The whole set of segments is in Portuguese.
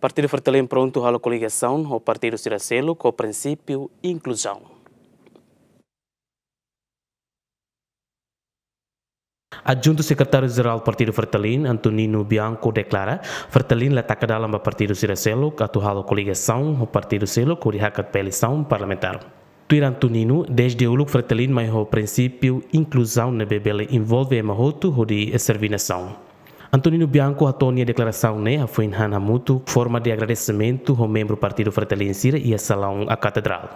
Partido Fortalém pronto à coligação ao Partido Ciracelo com o princípio inclusão. Adjunto Secretário-Geral do Partido Fertalin, Antonino Bianco, declara Fertalin letak dalam Partido Siracelo atau halo coligação o Partido Ciracelo com rehacat para eleição parlamentar. Tuir Antonino, desde o Luc Fertalin, mas o princípio inclusão na Bebele envolve a Mahoto ou de servinação. Antonino Bianco atone a declaração né, foi em Hanamuto, forma de agradecimento ao membro do Partido Fratelensira e a Salão a Catedral.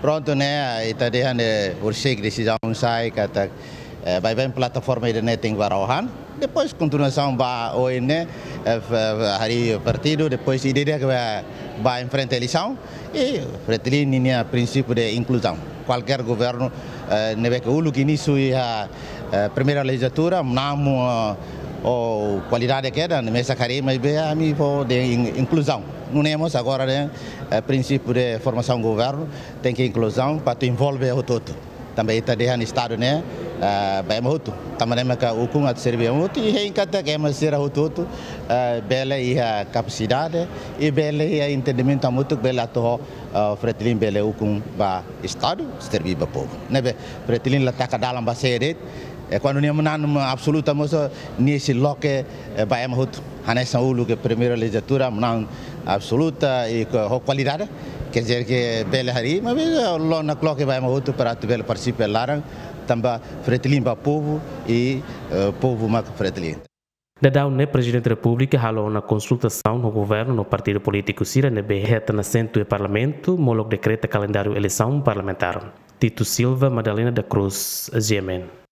Pronto, né, está deixando né? o cheque decisão sai, que eh, vai bem plataforma de net né? em Guarauhan. Depois, continuação, vai o INE, o partido, depois, a ideia que vai em frente à eleição e frente à né? princípio de inclusão. Qualquer governo, eh, não é que o que inicia a eh, primeira legislatura, não o qualidade que era na né? mesa carima mas bem, a mim de inclusão. Não temos agora né, é, a princípio de formação do governo, tem que inclusão para envolver o todo. Também está do Estado, né? bem hoto tamane maka ukun at ser bem hoto e hein kata que mas ser hoto hoto ah, bela ia capacidade e bela ia entendimento a muito bela to ah, fretlin bela ukun ba estado ser bem povo né be fretlin la taka dalam ba seret e quando nem nan absoluta mo so ni si loke eh, ba em hoto hanesa ulu que primeira legislatura nan absoluta eh, e qualidade quer dizer que bela hari, mas lá na cloque vai uma outra para bela participa larang, também frente limpa povo e povo mac frente limpa. Dadao né presidente da República halou na consultação no governo no partido político Cira né berreta na centro e parlamento, mologo decreta calendário eleição parlamentar. Tito Silva, Madalena da Cruz, Gemen.